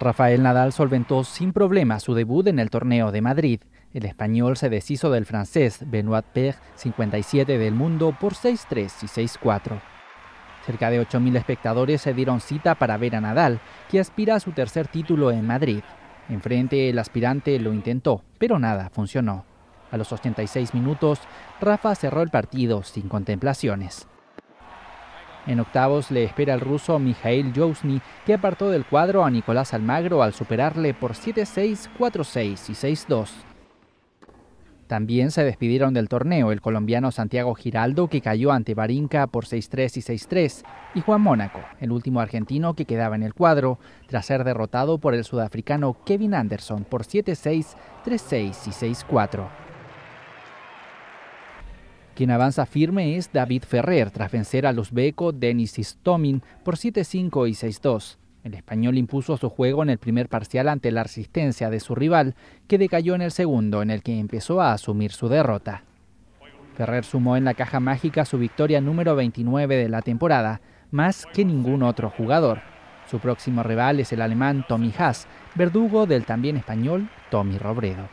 Rafael Nadal solventó sin problema su debut en el torneo de Madrid. El español se deshizo del francés Benoit Paire, 57 del mundo, por 6-3 y 6-4. Cerca de 8.000 espectadores se dieron cita para ver a Nadal, que aspira a su tercer título en Madrid. Enfrente, el aspirante lo intentó, pero nada funcionó. A los 86 minutos, Rafa cerró el partido sin contemplaciones. En octavos le espera el ruso Mikhail Jousny, que apartó del cuadro a Nicolás Almagro al superarle por 7-6, 4-6 y 6-2. También se despidieron del torneo el colombiano Santiago Giraldo, que cayó ante Barinca por 6-3 y 6-3, y Juan Mónaco, el último argentino que quedaba en el cuadro, tras ser derrotado por el sudafricano Kevin Anderson por 7-6, 3-6 y 6-4. Quien avanza firme es David Ferrer, tras vencer a beco Denis Istomin por 7-5 y 6-2. El español impuso su juego en el primer parcial ante la resistencia de su rival, que decayó en el segundo, en el que empezó a asumir su derrota. Ferrer sumó en la caja mágica su victoria número 29 de la temporada, más que ningún otro jugador. Su próximo rival es el alemán Tommy Haas, verdugo del también español Tommy Robredo.